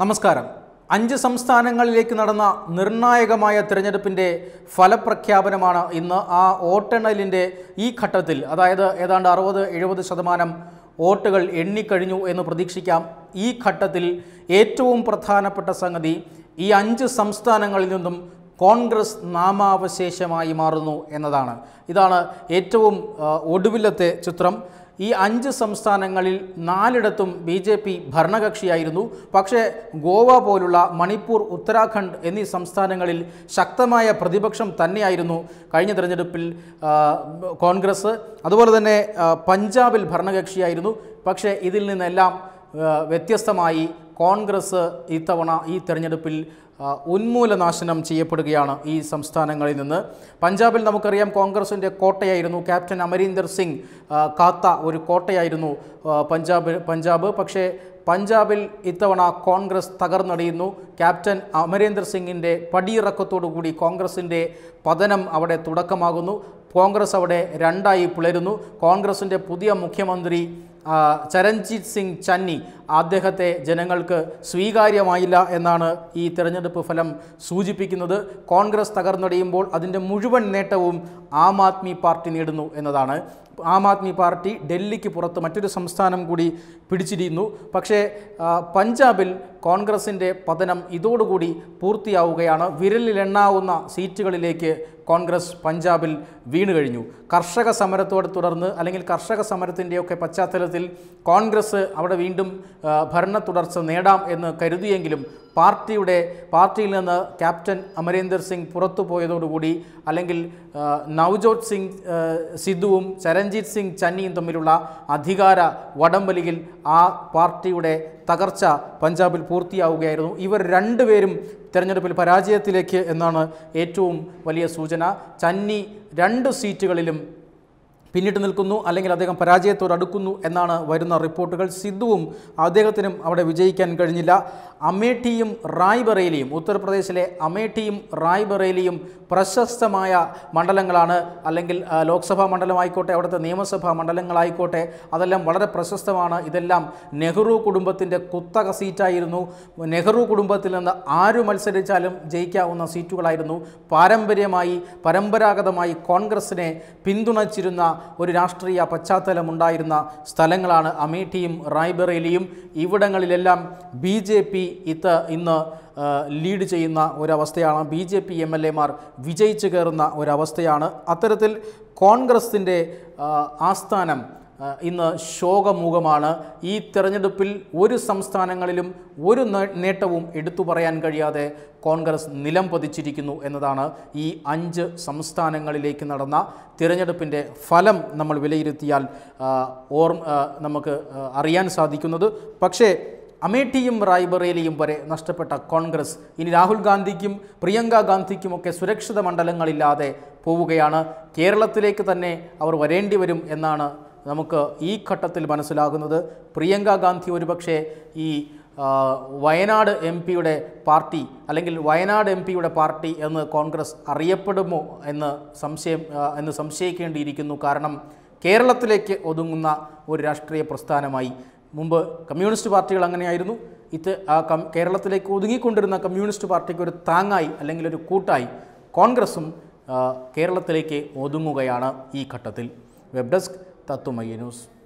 നമസ്കാരം അഞ്ച് സംസ്ഥാനങ്ങളിലേക്ക് നടന്ന നിർണായകമായ തിരഞ്ഞെടുപ്പിൻ്റെ ഫലപ്രഖ്യാപനമാണ് ഇന്ന് ആ വോട്ടെണ്ണലിൻ്റെ ഈ ഘട്ടത്തിൽ അതായത് ഏതാണ്ട് അറുപത് എഴുപത് ശതമാനം വോട്ടുകൾ എണ്ണിക്കഴിഞ്ഞു എന്ന് പ്രതീക്ഷിക്കാം ഈ ഘട്ടത്തിൽ ഏറ്റവും പ്രധാനപ്പെട്ട സംഗതി ഈ അഞ്ച് സംസ്ഥാനങ്ങളിൽ നിന്നും കോൺഗ്രസ് നാമാവശേഷമായി മാറുന്നു എന്നതാണ് ഇതാണ് ഏറ്റവും ഒടുവിലത്തെ ചിത്രം ഈ അഞ്ച് സംസ്ഥാനങ്ങളിൽ നാലിടത്തും ബി ജെ പി ഭരണകക്ഷിയായിരുന്നു പക്ഷേ ഗോവ പോലുള്ള മണിപ്പൂർ ഉത്തരാഖണ്ഡ് എന്നീ സംസ്ഥാനങ്ങളിൽ ശക്തമായ പ്രതിപക്ഷം തന്നെയായിരുന്നു കഴിഞ്ഞ തിരഞ്ഞെടുപ്പിൽ കോൺഗ്രസ് അതുപോലെ തന്നെ പഞ്ചാബിൽ ഭരണകക്ഷിയായിരുന്നു പക്ഷേ ഇതിൽ നിന്നെല്ലാം വ്യത്യസ്തമായി കോൺഗ്രസ് ഇത്തവണ ഈ തെരഞ്ഞെടുപ്പിൽ ഉന്മൂലനാശനം ചെയ്യപ്പെടുകയാണ് ഈ സംസ്ഥാനങ്ങളിൽ നിന്ന് പഞ്ചാബിൽ നമുക്കറിയാം കോൺഗ്രസിൻ്റെ കോട്ടയായിരുന്നു ക്യാപ്റ്റൻ അമരീന്ദർ സിംഗ് കാത്ത ഒരു കോട്ടയായിരുന്നു പഞ്ചാബ് പഞ്ചാബ് പക്ഷേ പഞ്ചാബിൽ ഇത്തവണ കോൺഗ്രസ് തകർന്നടിയുന്നു ക്യാപ്റ്റൻ അമരീന്ദർ സിംഗിൻ്റെ പടിയിറക്കത്തോടുകൂടി കോൺഗ്രസിൻ്റെ പതനം അവിടെ തുടക്കമാകുന്നു കോൺഗ്രസ് അവിടെ രണ്ടായി പിളരുന്നു കോൺഗ്രസിൻ്റെ പുതിയ മുഖ്യമന്ത്രി ചരൺജിത് സിംഗ് ചന്നി അദ്ദേഹത്തെ ജനങ്ങൾക്ക് സ്വീകാര്യമായില്ല എന്നാണ് ഈ തെരഞ്ഞെടുപ്പ് ഫലം സൂചിപ്പിക്കുന്നത് കോൺഗ്രസ് തകർന്നടിയുമ്പോൾ അതിൻ്റെ മുഴുവൻ നേട്ടവും ആം ആദ്മി പാർട്ടി നേടുന്നു എന്നതാണ് ആം ആദ്മി പാർട്ടി ഡൽഹിക്ക് പുറത്ത് മറ്റൊരു സംസ്ഥാനം കൂടി പിടിച്ചിരിക്കുന്നു പക്ഷേ പഞ്ചാബിൽ കോൺഗ്രസിൻ്റെ പതനം ഇതോടുകൂടി പൂർത്തിയാവുകയാണ് വിരലിലെണ്ണാവുന്ന സീറ്റുകളിലേക്ക് കോൺഗ്രസ് പഞ്ചാബിൽ വീണു കഴിഞ്ഞു കർഷക സമരത്തോട് തുടർന്ന് അല്ലെങ്കിൽ കർഷക സമരത്തിൻ്റെയൊക്കെ പശ്ചാത്തലത്തിൽ കോൺഗ്രസ് അവിടെ വീണ്ടും ഭരണ തുടർച്ച നേടാം എന്ന് കരുതിയെങ്കിലും പാർട്ടിയുടെ പാർട്ടിയിൽ നിന്ന് ക്യാപ്റ്റൻ അമരീന്ദർ സിംഗ് പുറത്തു പോയതോടുകൂടി അല്ലെങ്കിൽ നവ്ജോത് സിംഗ് സിദ്ധുവും ചരൺജീത് സിംഗ് ചന്നിയും തമ്മിലുള്ള അധികാര വടംവലിയിൽ ആ പാർട്ടിയുടെ തകർച്ച പഞ്ചാബിൽ പൂർത്തിയാവുകയായിരുന്നു ഇവർ രണ്ടുപേരും തിരഞ്ഞെടുപ്പിൽ പരാജയത്തിലേക്ക് എന്നാണ് ഏറ്റവും വലിയ സൂചന ചന്നി രണ്ട് സീറ്റുകളിലും പിന്നിട്ട് നിൽക്കുന്നു അല്ലെങ്കിൽ അദ്ദേഹം പരാജയത്തോട് അടുക്കുന്നു എന്നാണ് വരുന്ന റിപ്പോർട്ടുകൾ സിദ്ധുവും അദ്ദേഹത്തിനും അവിടെ വിജയിക്കാൻ കഴിഞ്ഞില്ല അമേഠിയും റായ്ബറേലിയും ഉത്തർപ്രദേശിലെ അമേഠിയും റായ്ബറേലിയും പ്രശസ്തമായ മണ്ഡലങ്ങളാണ് അല്ലെങ്കിൽ ലോക്സഭാ മണ്ഡലമായിക്കോട്ടെ അവിടുത്തെ നിയമസഭാ മണ്ഡലങ്ങളായിക്കോട്ടെ അതെല്ലാം വളരെ പ്രശസ്തമാണ് ഇതെല്ലാം നെഹ്റു കുടുംബത്തിൻ്റെ കുത്തക സീറ്റായിരുന്നു നെഹ്റു കുടുംബത്തിൽ നിന്ന് ആര് മത്സരിച്ചാലും ജയിക്കാവുന്ന സീറ്റുകളായിരുന്നു പാരമ്പര്യമായി പരമ്പരാഗതമായി കോൺഗ്രസിനെ പിന്തുണച്ചിരുന്ന ഒരു രാഷ്ട്രീയ പശ്ചാത്തലമുണ്ടായിരുന്ന സ്ഥലങ്ങളാണ് അമേഠിയും റായ്ബറേലിയും ഇവിടങ്ങളിലെല്ലാം ബി ജെ പി ഇത് ഇന്ന് ലീഡ് ചെയ്യുന്ന ഒരവസ്ഥയാണ് B J P M L എമാർ വിജയിച്ചു കയറുന്ന ഒരവസ്ഥയാണ് അത്തരത്തിൽ കോൺഗ്രസിൻ്റെ ആസ്ഥാനം ഇന്ന് ശോകമൂഖമാണ് ഈ തെരഞ്ഞെടുപ്പിൽ ഒരു സംസ്ഥാനങ്ങളിലും ഒരു നേട്ടവും എടുത്തു പറയാൻ കഴിയാതെ കോൺഗ്രസ് നിലം പതിച്ചിരിക്കുന്നു എന്നതാണ് ഈ അഞ്ച് സംസ്ഥാനങ്ങളിലേക്ക് നടന്ന തിരഞ്ഞെടുപ്പിൻ്റെ ഫലം നമ്മൾ വിലയിരുത്തിയാൽ ഓർ നമുക്ക് അറിയാൻ സാധിക്കുന്നത് പക്ഷേ അമേഠിയും റായ്ബറേലിയും വരെ നഷ്ടപ്പെട്ട കോൺഗ്രസ് ഇനി രാഹുൽ ഗാന്ധിക്കും പ്രിയങ്ക ഗാന്ധിക്കുമൊക്കെ സുരക്ഷിത മണ്ഡലങ്ങളില്ലാതെ പോവുകയാണ് കേരളത്തിലേക്ക് തന്നെ അവർ വരേണ്ടി വരും എന്നാണ് നമുക്ക് ഈ ഘട്ടത്തിൽ മനസ്സിലാകുന്നത് പ്രിയങ്ക ഗാന്ധി ഒരുപക്ഷെ ഈ വയനാട് എം പിയുടെ പാർട്ടി അല്ലെങ്കിൽ വയനാട് എം പിയുടെ പാർട്ടി എന്ന് കോൺഗ്രസ് അറിയപ്പെടുമോ എന്ന് സംശയം എന്ന് സംശയിക്കേണ്ടിയിരിക്കുന്നു കാരണം കേരളത്തിലേക്ക് ഒതുങ്ങുന്ന ഒരു രാഷ്ട്രീയ പ്രസ്ഥാനമായി മുമ്പ് കമ്മ്യൂണിസ്റ്റ് പാർട്ടികൾ അങ്ങനെയായിരുന്നു ഇത് കേരളത്തിലേക്ക് ഒതുങ്ങിക്കൊണ്ടിരുന്ന കമ്മ്യൂണിസ്റ്റ് പാർട്ടിക്ക് ഒരു താങ്ങായി അല്ലെങ്കിൽ ഒരു കൂട്ടായി കോൺഗ്രസും കേരളത്തിലേക്ക് ഒതുങ്ങുകയാണ് ഈ ഘട്ടത്തിൽ വെബ് ഡെസ്ക് തത്തുമയ്യ ന്യൂസ്